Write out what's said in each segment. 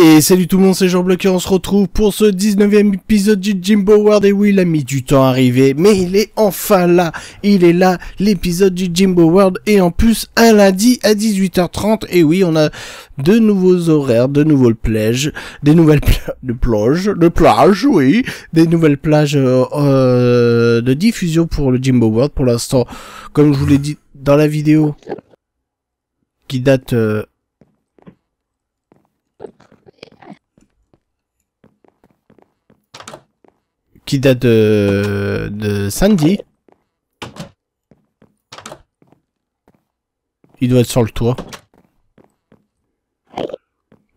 Et salut tout le monde, c'est Jean Bloqué, on se retrouve pour ce 19ème épisode du Jimbo World et oui, il a mis du temps à arriver, mais il est enfin là, il est là, l'épisode du Jimbo World et en plus un lundi à 18h30 et oui, on a de nouveaux horaires, de nouveaux plages, des nouvelles de plages, de plages, oui, des nouvelles plages euh, euh, de diffusion pour le Jimbo World pour l'instant, comme je vous l'ai dit dans la vidéo qui date... Euh, qui date de, de samedi. Il doit être sur le toit.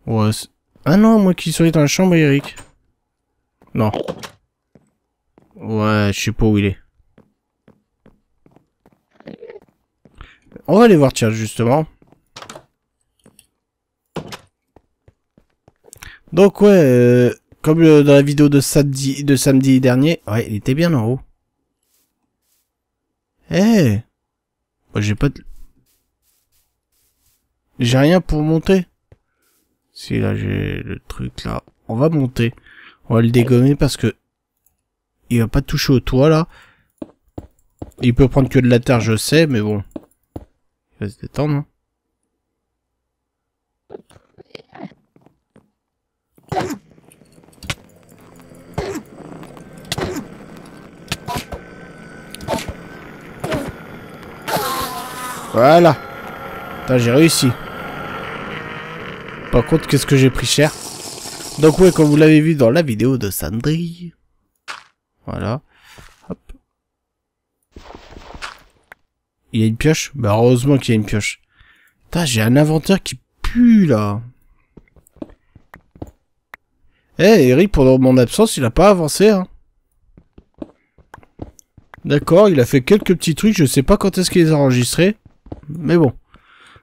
Ouais, ah non, moi qui suis dans la chambre, Eric. Non. Ouais, je sais pas où il est. On va aller voir, tiens, justement. Donc ouais, euh, comme euh, dans la vidéo de samedi, de samedi dernier. Ouais, il était bien en haut. Eh J'ai pas de... J'ai rien pour monter. Si, là, j'ai le truc, là. On va monter. On va le dégommer parce que... Il va pas toucher au toit, là. Il peut prendre que de la terre, je sais, mais bon. Il va se détendre. Hein. Voilà. j'ai réussi. Par contre, qu'est-ce que j'ai pris cher Donc ouais, comme vous l'avez vu dans la vidéo de Sandry. Voilà. Hop. Il y a une pioche Bah heureusement qu'il y a une pioche. Putain, j'ai un inventaire qui pue là. Eh, Eric, pendant mon absence, il n'a pas avancé. Hein. D'accord, il a fait quelques petits trucs, je sais pas quand est-ce qu'il les a enregistrés. Mais bon.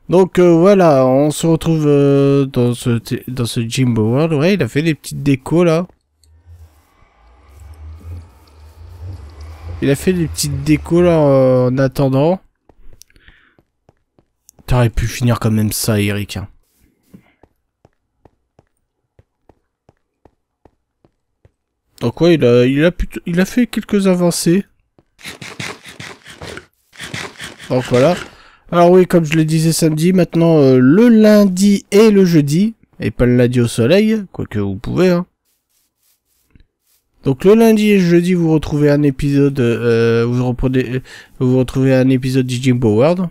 Donc euh, voilà, on se retrouve euh, dans ce dans ce Jimbo World. Ouais, il a fait des petites décos là. Il a fait des petites décos là en attendant. T'aurais pu finir quand même ça, Eric. Hein. Donc ouais, il a, il a, il a fait quelques avancées. Donc voilà. Alors oui, comme je le disais samedi, maintenant euh, le lundi et le jeudi, et pas le lundi au soleil, quoique vous pouvez. Hein. Donc le lundi et jeudi, vous retrouvez un épisode, euh, vous, euh, retrouvez un épisode de Jimbo World.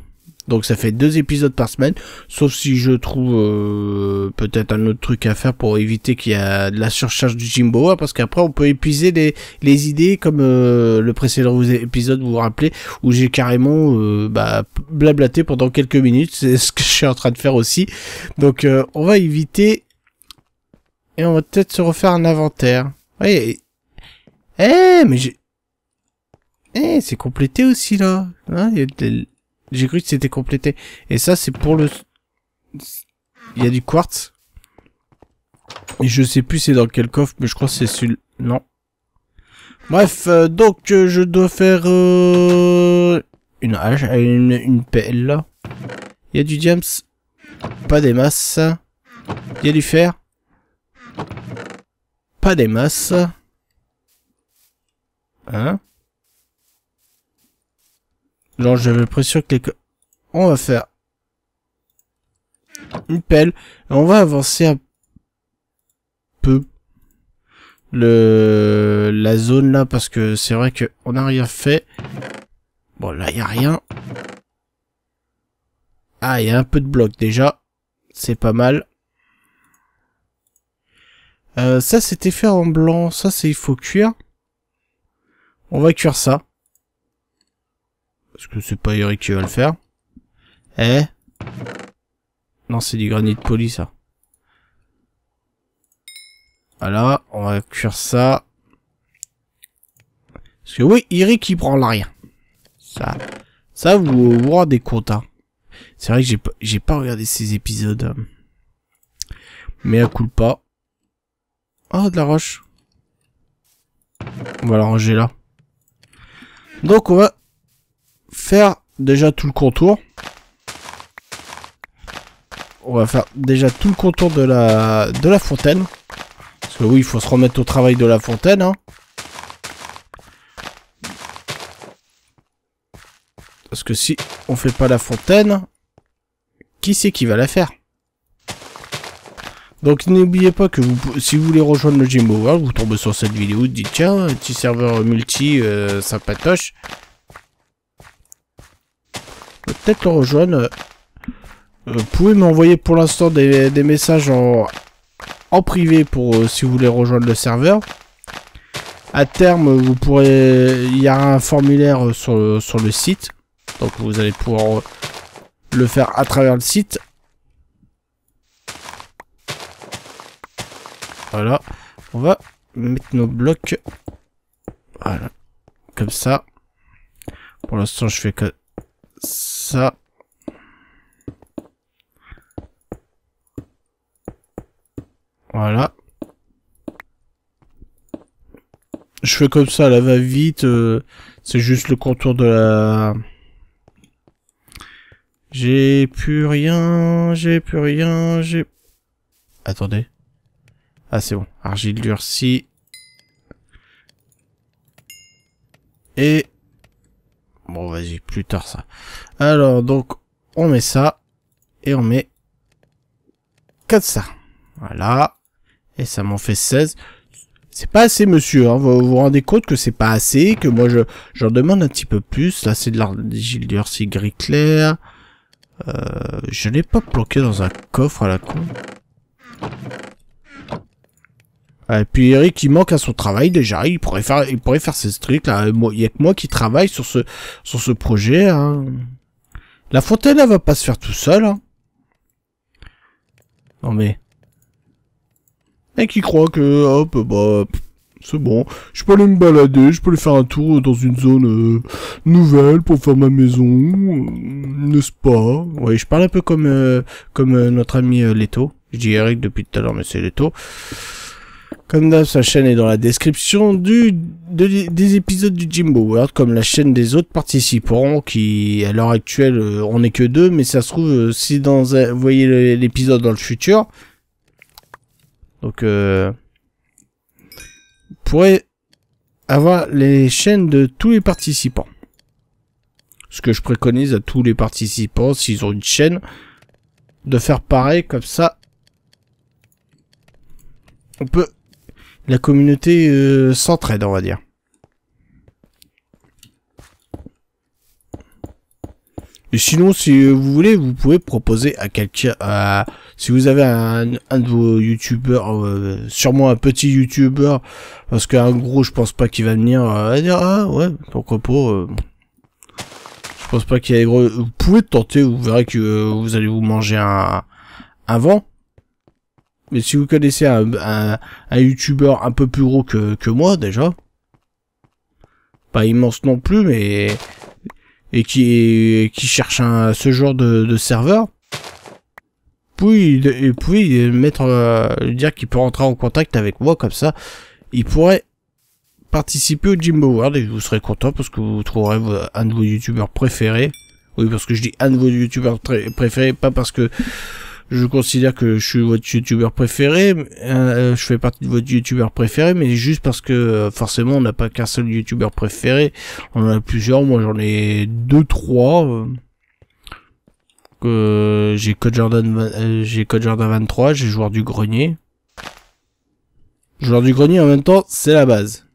Donc ça fait deux épisodes par semaine, sauf si je trouve euh, peut-être un autre truc à faire pour éviter qu'il y ait de la surcharge du Jimbo, hein, parce qu'après on peut épuiser les, les idées comme euh, le précédent épisode, vous vous rappelez, où j'ai carrément euh, bah, blablaté pendant quelques minutes, c'est ce que je suis en train de faire aussi. Donc on va éviter et on va peut-être se refaire un inventaire. Oui. Eh, mais j'ai... Eh, c'est complété aussi là. Hein, il y a j'ai cru que c'était complété. Et ça, c'est pour le... Il y a du quartz. Et je sais plus c'est dans quel coffre, mais je crois que c'est celui... Non. Bref, euh, donc euh, je dois faire euh, une hache, une, une pelle. Il y a du diams, pas des masses. Il y a du fer, pas des masses. Hein Genre, j'avais l'impression que On va faire une pelle. Et on va avancer un peu le la zone là parce que c'est vrai que on n'a rien fait. Bon là il y a rien. Ah il y a un peu de bloc déjà, c'est pas mal. Euh, ça c'était fait en blanc, ça c'est il faut cuire. On va cuire ça. Parce que c'est pas Eric qui va le faire. Eh Non, c'est du granit de poli, ça. Voilà, on va cuire ça. Parce que oui, Eric, il prend l'arrière. Ça, ça vous, vous des comptes, hein. C'est vrai que j'ai pas, pas regardé ces épisodes. Euh. Mais à coule pas. Oh, de la roche. On va la ranger là. Donc on va faire déjà tout le contour. On va faire déjà tout le contour de la, de la fontaine. Parce que oui, il faut se remettre au travail de la fontaine. Hein. Parce que si on fait pas la fontaine, qui c'est qui va la faire donc n'oubliez pas que vous, si vous voulez rejoindre le Jimbo World, vous tombez sur cette vidéo, vous dites tiens, petit serveur multi euh, sympatoche, peut-être le rejoindre. Euh, vous pouvez m'envoyer pour l'instant des, messages en, en privé pour euh, si vous voulez rejoindre le serveur. À terme, vous pourrez, il y a un formulaire euh, sur le, sur le site, donc vous allez pouvoir le faire à travers le site. Voilà, on va mettre nos blocs, voilà, comme ça. Pour l'instant, je fais que ça. Voilà. Je fais comme ça, la va vite. Euh, c'est juste le contour de la... J'ai plus rien, j'ai plus rien, j'ai... Attendez. Ah c'est bon, argile durcie. Et Bon, vas-y, plus tard ça. Alors, donc, on met ça. Et on met Quatre, ça. Voilà. Et ça m'en fait 16. C'est pas assez, monsieur. Hein. Vous vous rendez compte que c'est pas assez, que moi, je j'en demande un petit peu plus. Là, c'est de l'argile d'ursi gris clair. Euh, je l'ai pas bloqué dans un coffre à la con. Et euh, puis Eric, il manque à son travail déjà. Il pourrait faire, il pourrait faire ses trucs là. Euh, il y a que moi qui travaille sur ce, sur ce projet. Hein. La fontaine, elle va pas se faire tout seul. Hein. Non mais. Et qui croit que hop bah c'est bon. Je peux aller me balader, je peux aller faire un tour dans une zone euh, nouvelle pour faire ma maison, n'est-ce pas Oui, je parle un peu comme comme notre ami Leto. Je dis Eric depuis tout à l'heure, mais c'est Leto. Comme d'hab, sa chaîne est dans la description du, des épisodes du Jimbo World, comme la chaîne des autres participants, qui à l'heure actuelle, euh, on n'est que deux, mais ça se trouve, euh, si dans, vous voyez l'épisode dans le futur, donc, euh, vous pourrez avoir les chaînes de tous les participants. Ce que je préconise à tous les participants, s'ils ont une chaîne, de faire pareil, comme ça, on peut la communauté euh, s'entraide, on va dire. Et sinon, si vous voulez, vous pouvez proposer à quelqu'un, euh, si vous avez un, un de vos youtubeurs, euh, sûrement un petit youtubeur, parce qu'un gros, je pense pas qu'il va venir euh, dire ah ouais, pourquoi pas. je pense pas qu'il y ait gros. Vous pouvez tenter, vous verrez que vous allez vous manger un, un vent. Mais si vous connaissez un, un, un youtubeur un peu plus gros que, que moi déjà, pas immense non plus, mais et qui, qui cherche un, ce genre de, de serveur, puis, puis mettre, euh, dire qu'il peut rentrer en contact avec moi comme ça, il pourrait participer au Jimbo World et vous serez content parce que vous trouverez un de vos youtubeurs préférés. Oui, parce que je dis un de vos youtubeurs préférés, pas parce que je considère que je suis votre youtubeur préféré, euh, je fais partie de votre youtubeur préféré, mais juste parce que euh, forcément on n'a pas qu'un seul youtubeur préféré, on en a plusieurs, moi j'en ai deux, trois. Euh, j'ai Code Jordan, j'ai Code Jordan 23, j'ai joueur du grenier. Joueur du grenier en même temps, c'est la base.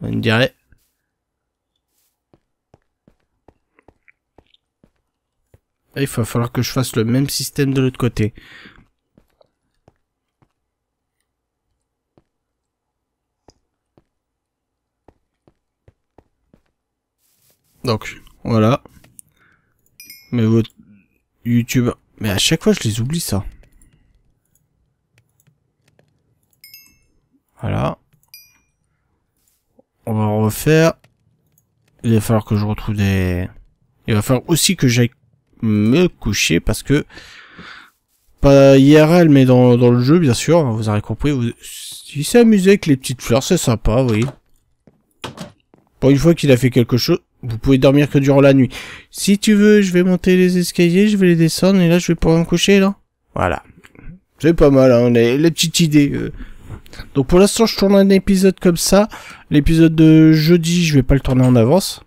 On dirait. Ah, il va falloir que je fasse le même système de l'autre côté. Donc, voilà. Mais votre YouTube... Mais à chaque fois, je les oublie, ça. Voilà. On va refaire. Il va falloir que je retrouve des... Il va falloir aussi que j'aille me coucher parce que pas IRL mais dans, dans le jeu bien sûr, hein, vous aurez compris, vous, il s'est amusé avec les petites fleurs, c'est sympa, oui. Bon, une fois qu'il a fait quelque chose, vous pouvez dormir que durant la nuit. Si tu veux, je vais monter les escaliers, je vais les descendre et là je vais pouvoir me coucher là. Voilà. C'est pas mal, hein, les, les petites idées. Euh. Donc pour l'instant je tourne un épisode comme ça. L'épisode de jeudi, je vais pas le tourner en avance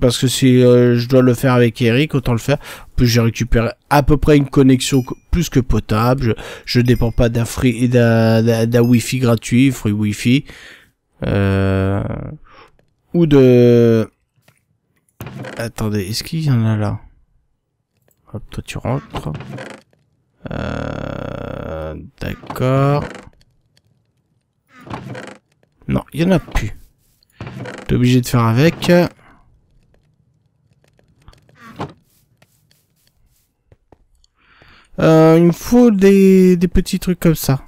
parce que si euh, je dois le faire avec Eric, autant le faire. En plus, j'ai récupéré à peu près une connexion plus que potable. Je ne dépends pas d'un free d'un wifi gratuit, free wifi, euh, ou de. Attendez, est-ce qu'il y en a là Hop, toi tu rentres. Euh, D'accord. Non, il y en a plus. T'es obligé de faire avec. Euh, il me faut des, des, petits trucs comme ça.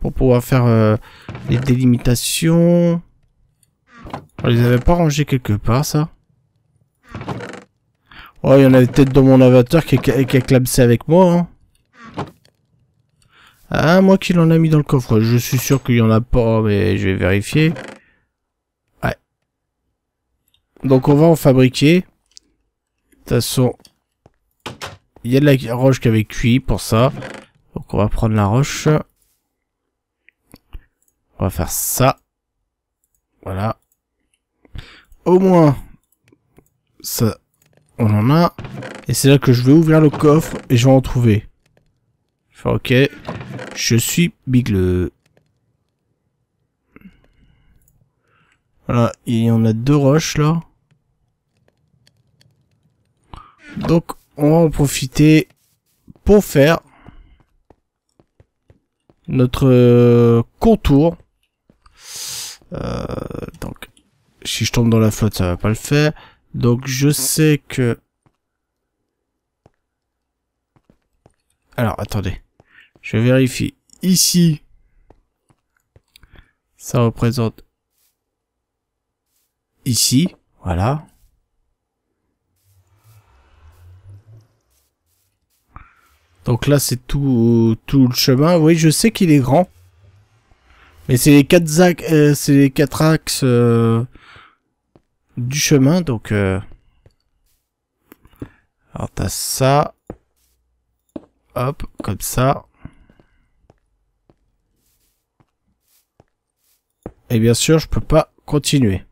Pour pouvoir faire euh, les délimitations. On ah, les avait pas rangés quelque part, ça Oh, il y en avait peut-être dans mon avatar qui, qui a clamsé avec moi. Hein. Ah, moi qui l'en a mis dans le coffre. Je suis sûr qu'il y en a pas, mais je vais vérifier. Ouais. Donc on va en fabriquer. De toute façon, il y a de la roche qui avait cuit pour ça. Donc on va prendre la roche. On va faire ça. Voilà. Au moins, ça, on en a. Et c'est là que je vais ouvrir le coffre et je vais en trouver. ok. Je suis bigle. Voilà, il y en a deux roches là. Donc, on va en profiter pour faire notre euh, contour. Euh, donc, si je tombe dans la flotte, ça va pas le faire. Donc, je sais que... Alors, attendez. Je vérifie. Ici, ça représente... Ici, voilà. Donc là, c'est tout, tout le chemin. Oui, je sais qu'il est grand. Mais c'est les quatre, euh, quatre axes euh, du chemin, donc... Euh, alors t'as ça. Hop, comme ça. Et bien sûr, je peux pas continuer.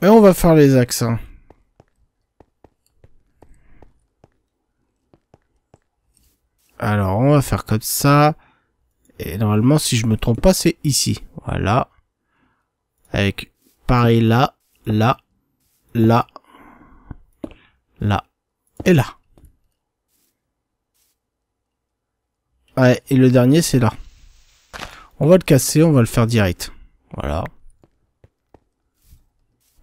Mais on va faire les axes. Hein. Alors, on va faire comme ça. Et normalement, si je me trompe pas, c'est ici. Voilà. Avec pareil là, là, là, là et là. Ouais, et le dernier, c'est là. On va le casser, on va le faire direct. Voilà.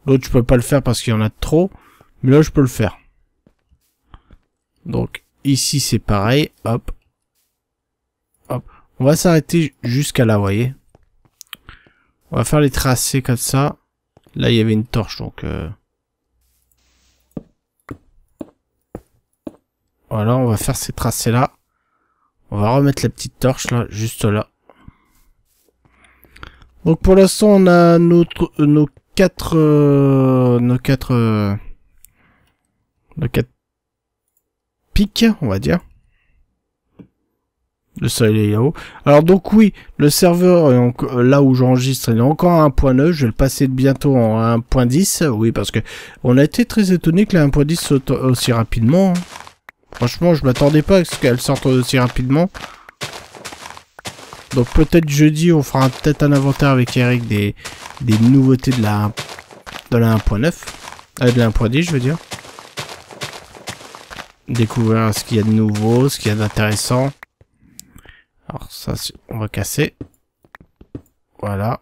L'autre, je peux pas le faire parce qu'il y en a trop. Mais là, je peux le faire. Donc, Ici, c'est pareil. Hop. Hop. On va s'arrêter jusqu'à là, voyez. On va faire les tracés comme ça. Là, il y avait une torche, donc... Euh. Voilà, on va faire ces tracés-là. On va remettre la petite torche, là, juste là. Donc, pour l'instant, on a notre, euh, nos quatre... Euh, nos quatre... nos quatre pic, on va dire. Le soleil est là-haut. Alors donc oui, le serveur, euh, là où j'enregistre, il est encore à 1.9. Je vais le passer bientôt en 1.10. Oui, parce que on a été très étonné que la 1.10 saute aussi rapidement. Hein. Franchement, je m'attendais pas à ce qu'elle sorte aussi rapidement. Donc peut-être jeudi, on fera peut-être un inventaire avec Eric des, nouveautés de la, de la 1.9. Euh, de la 1.10, je veux dire découvrir ce qu'il y a de nouveau, ce qu'il y a d'intéressant. Alors ça, on va casser. Voilà.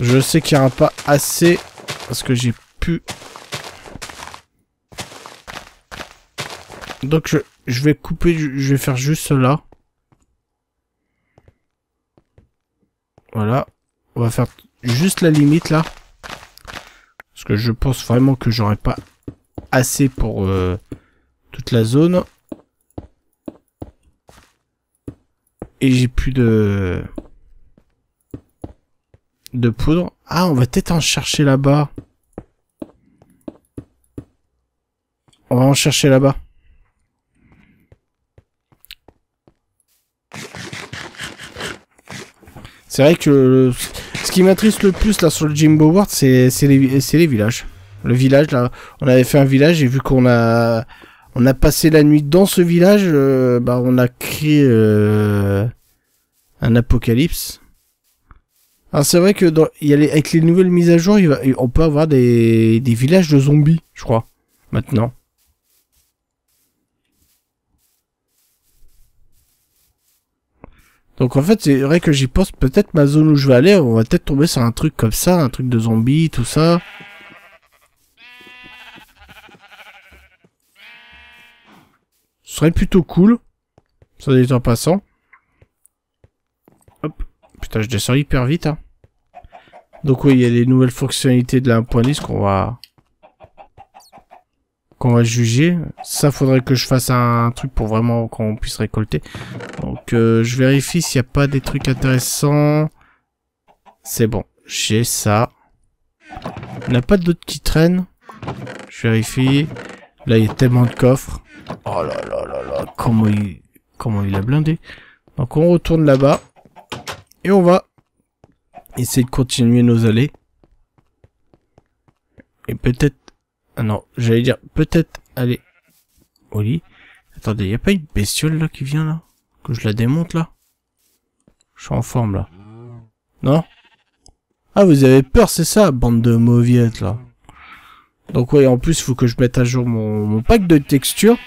Je sais qu'il n'y aura pas assez parce que j'ai pu... Donc je, je vais couper, je vais faire juste cela. Voilà. On va faire juste la limite là que je pense vraiment que j'aurais pas assez pour euh, toute la zone. Et j'ai plus de... De poudre. Ah, on va peut-être en chercher là-bas. On va en chercher là-bas. C'est vrai que le ce qui m'attriste le plus là sur le Jimbo World, c'est les, villages. Le village là, on avait fait un village et vu qu'on a on a passé la nuit dans ce village, euh, bah on a créé euh, un apocalypse. Alors c'est vrai que dans, les, avec les nouvelles mises à jour, on peut avoir des, des villages de zombies, je crois, maintenant. Donc en fait, c'est vrai que j'y pense, peut-être ma zone où je vais aller, on va peut-être tomber sur un truc comme ça, un truc de zombie, tout ça. Ce serait plutôt cool, ça dit en passant. Hop, putain, je descends hyper vite. Hein. Donc oui, il y a les nouvelles fonctionnalités de la 1.10 qu'on va qu'on va juger. Ça, faudrait que je fasse un truc pour vraiment qu'on puisse récolter. Donc, euh, je vérifie s'il n'y a pas des trucs intéressants. C'est bon, j'ai ça. Il n'y a pas d'autres qui traînent. Je vérifie. Là, il y a tellement de coffres. Oh là là là là, comment il, comment il a blindé. Donc, on retourne là-bas. Et on va essayer de continuer nos allées. Et peut-être ah non, j'allais dire peut-être Allez, au lit. Attendez, y a pas une bestiole là qui vient là Que je la démonte là Je suis en forme là. Non Ah vous avez peur c'est ça, bande de mauviettes là. Donc oui, en plus il faut que je mette à jour mon, pack de textures.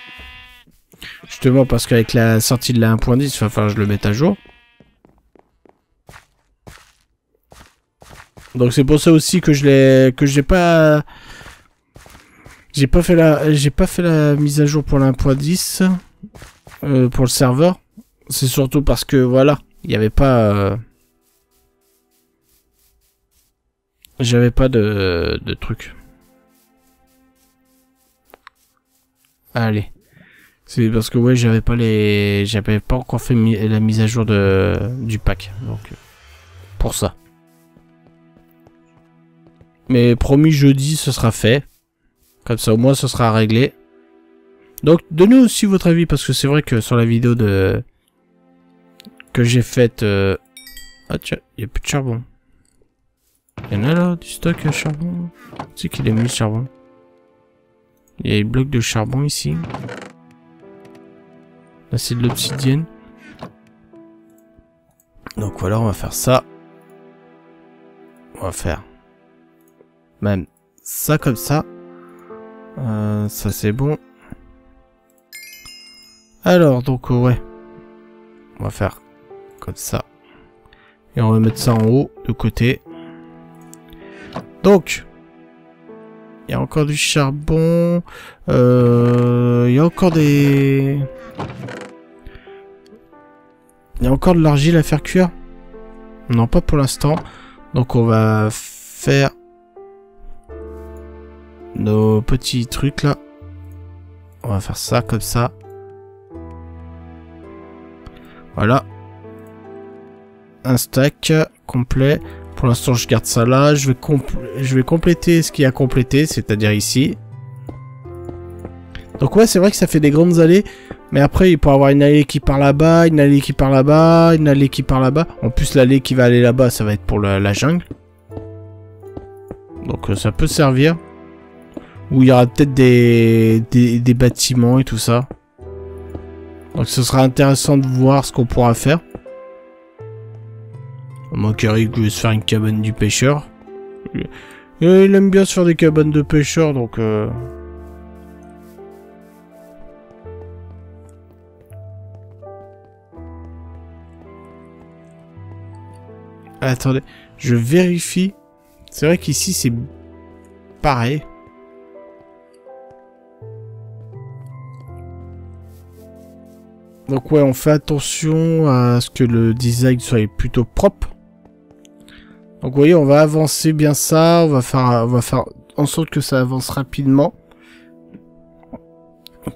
Justement parce qu'avec la sortie de la 1.10, il va falloir que je le mette à jour. Donc c'est pour ça aussi que je l'ai que j'ai pas j'ai pas fait la, j'ai pas fait la mise à jour pour l'1.10, euh, pour le serveur. C'est surtout parce que voilà, il n'y avait pas, euh, j'avais pas de, de truc. Allez, c'est parce que ouais, j'avais pas les, j'avais pas encore fait la mise à jour de du pack, donc euh, pour ça. Mais promis jeudi, ce sera fait. Comme ça, au moins, ce sera réglé. Donc, donnez aussi votre avis, parce que c'est vrai que sur la vidéo de que j'ai faite... Euh, ah tiens, il n'y a plus de charbon. Il y en a là, du stock de charbon. C'est qu'il est mis le charbon. Il y a des blocs de charbon ici. Là, c'est de l'obsidienne. Donc voilà, on va faire ça. On va faire même ça comme ça. Euh, ça c'est bon. Alors, donc euh, ouais. On va faire comme ça. Et on va mettre ça en haut, de côté. Donc, il y a encore du charbon. Euh, il y a encore des... Il y a encore de l'argile à faire cuire Non, pas pour l'instant. Donc on va faire nos petits trucs là. On va faire ça comme ça. Voilà. Un stack complet. Pour l'instant, je garde ça là. Je vais, je vais compléter ce qu'il y a complété, c'est-à-dire ici. Donc ouais, c'est vrai que ça fait des grandes allées. Mais après, il pourrait avoir une allée qui part là-bas, une allée qui part là-bas, une allée qui part là-bas. En plus, l'allée qui va aller là-bas, ça va être pour la, jungle. Donc euh, ça peut servir. Où il y aura peut-être des, bâtiments et tout ça. Donc ce sera intéressant de voir ce qu'on pourra faire. Moi, Karik, je vais se faire une cabane du pêcheur. il aime bien se faire des cabanes de pêcheur donc... Euh. Attendez, je vérifie. C'est vrai qu'ici, c'est pareil. Donc ouais, on fait attention à ce que le design soit plutôt propre. Donc vous voyez, on va avancer bien ça, on va faire, on va faire en sorte que ça avance rapidement.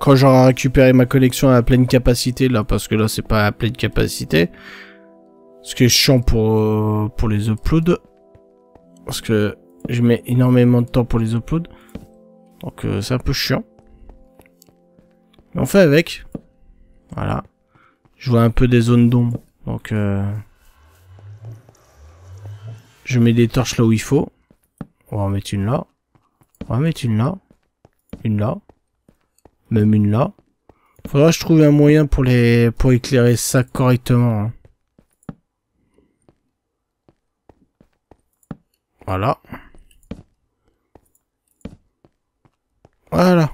Quand j'aurai récupéré ma collection à pleine capacité, là, parce que là c'est pas à pleine capacité. Ce qui est chiant pour, euh, pour les uploads. Parce que je mets énormément de temps pour les uploads. Donc euh, c'est un peu chiant. Mais on fait avec. Voilà. Je vois un peu des zones d'ombre. Donc, euh, je mets des torches là où il faut. On va en mettre une là. On va en mettre une là. Une là. Même une là. Faudra que je trouve un moyen pour les pour éclairer ça correctement. Hein. Voilà. Voilà.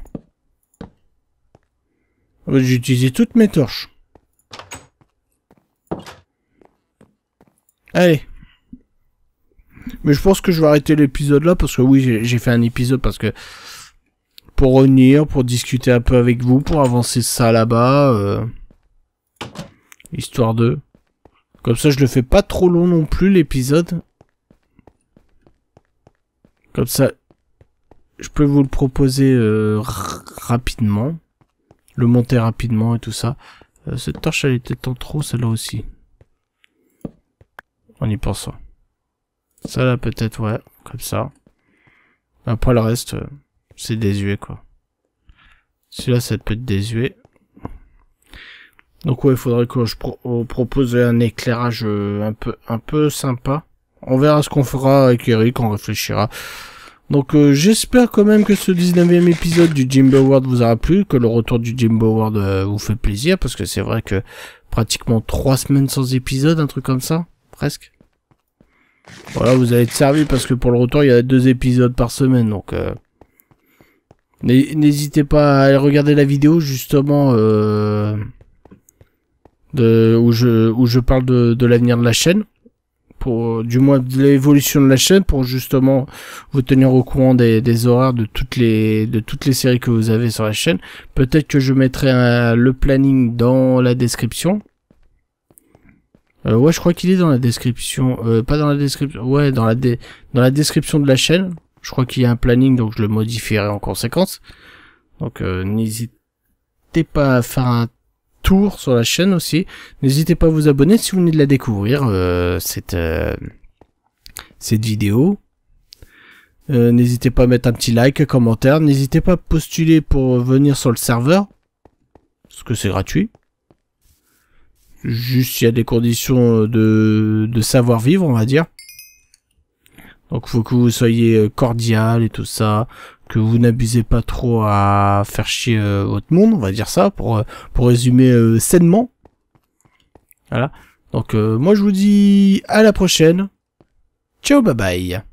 Ah, bah, j'ai utilisé toutes mes torches. Allez. Mais je pense que je vais arrêter l'épisode là parce que oui, j'ai fait un épisode parce que pour revenir, pour discuter un peu avec vous, pour avancer ça là-bas, euh, histoire de. Comme ça, je le fais pas trop long non plus l'épisode. Comme ça, je peux vous le proposer euh, rapidement le monter rapidement et tout ça. Euh, cette torche, elle était en trop, celle-là aussi. on y pensant. celle là peut-être, ouais, comme ça. Après le reste, euh, c'est désuet, quoi. Celui-là, ça peut être désuet. Donc ouais, il faudrait que je euh, propose un éclairage un peu, un peu sympa. On verra ce qu'on fera avec Eric, on réfléchira. Donc euh, j'espère quand même que ce 19e épisode du Jimbo World vous aura plu, que le retour du Jimbo World euh, vous fait plaisir, parce que c'est vrai que pratiquement trois semaines sans épisode, un truc comme ça, presque. Voilà, vous allez être servi parce que pour le retour, il y a deux épisodes par semaine, donc euh, n'hésitez pas à aller regarder la vidéo justement de, où, je, où je parle de, de l'avenir de la chaîne. Euh, du moins de l'évolution de la chaîne pour justement vous tenir au courant des, horaires de toutes les de toutes les séries que vous avez sur la chaîne. Peut-être que je mettrai le planning dans la description. Euh, ouais, je crois qu'il est dans la description, euh, pas dans la description, ouais, dans la dans la description de la chaîne. Je crois qu'il y a un planning, donc je le modifierai en conséquence. Donc euh, n'hésitez pas à faire un tour sur la chaîne aussi. N'hésitez pas à vous abonner si vous venez de la découvrir, euh, cette, euh, cette vidéo. Euh, n'hésitez pas à mettre un petit like, un commentaire. N'hésitez pas à postuler pour venir sur le serveur. Parce que c'est gratuit. Juste il y a des conditions de, de savoir-vivre, on va dire. Donc faut que vous soyez euh, cordial et tout ça, que vous n'abusez pas trop à faire chier euh, votre monde, on va dire ça, pour, euh, pour résumer euh, sainement. Voilà. Donc moi je vous dis à la prochaine. Ciao, bye bye.